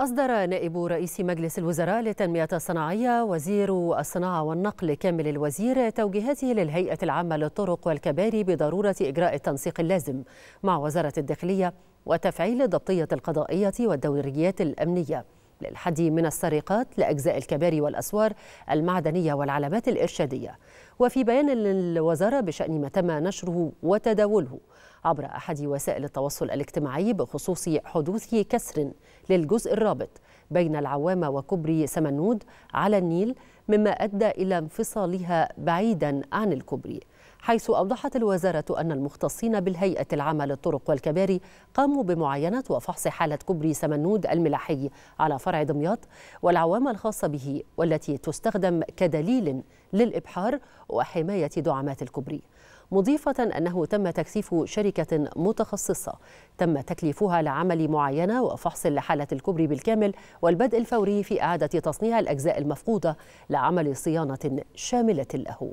أصدر نائب رئيس مجلس الوزراء للتنمية الصناعية وزير الصناعة والنقل كامل الوزير توجيهاته للهيئة العامة للطرق والكباري بضرورة إجراء التنسيق اللازم مع وزارة الداخلية وتفعيل الضبطية القضائية والدوريات الأمنية للحد من السرقات لأجزاء الكباري والأسوار المعدنية والعلامات الإرشادية وفي بيان للوزارة بشأن ما تم نشره وتداوله عبر أحد وسائل التواصل الاجتماعي بخصوص حدوث كسر للجزء الرابط بين العوامة وكوبري سمنود على النيل مما أدى إلى انفصالها بعيدا عن الكوبري حيث أوضحت الوزارة أن المختصين بالهيئة العامة للطرق والكباري قاموا بمعاينة وفحص حالة كوبري سمنود الملاحي على فرع دمياط والعوامة الخاصة به والتي تستخدم كدليل للإبحار وحماية دعامات الكوبري مضيفة أنه تم تكثيف شركة متخصصة تم تكليفها لعمل معاينة وفحص لحالة الكوبري بالكامل والبدء الفوري في إعادة تصنيع الأجزاء المفقودة لعمل صيانة شاملة له